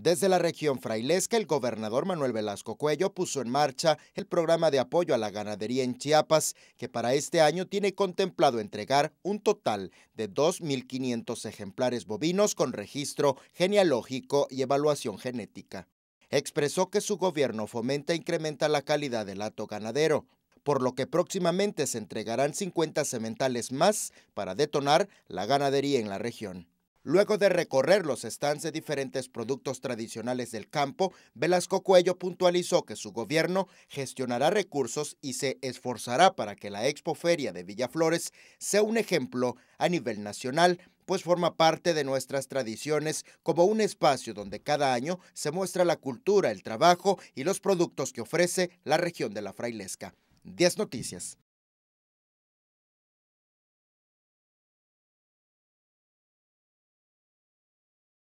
Desde la región frailesca, el gobernador Manuel Velasco Cuello puso en marcha el programa de apoyo a la ganadería en Chiapas, que para este año tiene contemplado entregar un total de 2.500 ejemplares bovinos con registro genealógico y evaluación genética. Expresó que su gobierno fomenta e incrementa la calidad del hato ganadero, por lo que próximamente se entregarán 50 sementales más para detonar la ganadería en la región. Luego de recorrer los estantes de diferentes productos tradicionales del campo, Velasco Cuello puntualizó que su gobierno gestionará recursos y se esforzará para que la Expo Feria de Villaflores sea un ejemplo a nivel nacional pues forma parte de nuestras tradiciones como un espacio donde cada año se muestra la cultura, el trabajo y los productos que ofrece la región de la Frailesca. 10 Noticias.